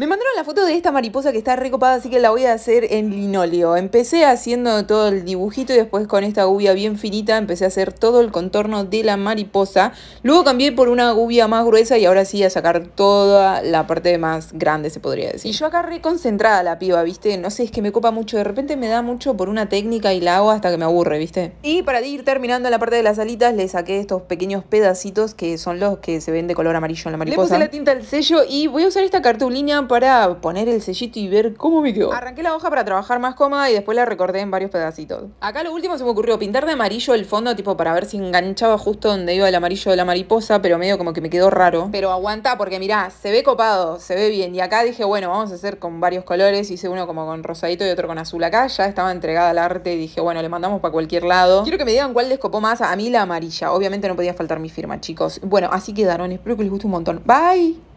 Me mandaron la foto de esta mariposa que está recopada, así que la voy a hacer en linóleo. Empecé haciendo todo el dibujito y después con esta gubia bien finita empecé a hacer todo el contorno de la mariposa. Luego cambié por una gubia más gruesa y ahora sí a sacar toda la parte más grande, se podría decir. Y yo acá reconcentrada la piba, ¿viste? No sé, es que me copa mucho. De repente me da mucho por una técnica y la hago hasta que me aburre, ¿viste? Y para ir terminando la parte de las alitas, le saqué estos pequeños pedacitos que son los que se ven de color amarillo en la mariposa. Le puse la tinta al sello y voy a usar esta cartulina para poner el sellito y ver cómo me quedó. Arranqué la hoja para trabajar más cómoda y después la recorté en varios pedacitos. Acá lo último se me ocurrió pintar de amarillo el fondo, tipo para ver si enganchaba justo donde iba el amarillo de la mariposa, pero medio como que me quedó raro. Pero aguanta porque mirá, se ve copado, se ve bien. Y acá dije, bueno, vamos a hacer con varios colores. Hice uno como con rosadito y otro con azul. Acá ya estaba entregada al arte y dije, bueno, le mandamos para cualquier lado. Quiero que me digan cuál les copó más. A mí la amarilla. Obviamente no podía faltar mi firma, chicos. Bueno, así quedaron. Espero que les guste un montón. Bye.